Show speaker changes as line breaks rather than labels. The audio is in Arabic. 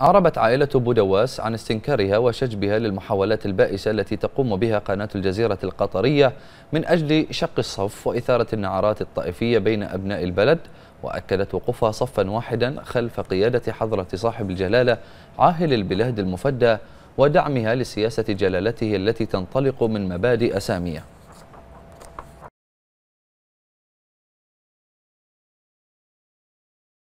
أعربت عائلة بودواس عن استنكارها وشجبها للمحاولات البائسة التي تقوم بها قناة الجزيرة القطرية من أجل شق الصف وإثارة النعرات الطائفية بين أبناء البلد وأكدت وقوفها صفا واحدا خلف قيادة حضرة صاحب الجلالة عاهل البلاد المفدى ودعمها لسياسة جلالته التي تنطلق من مبادئ سامية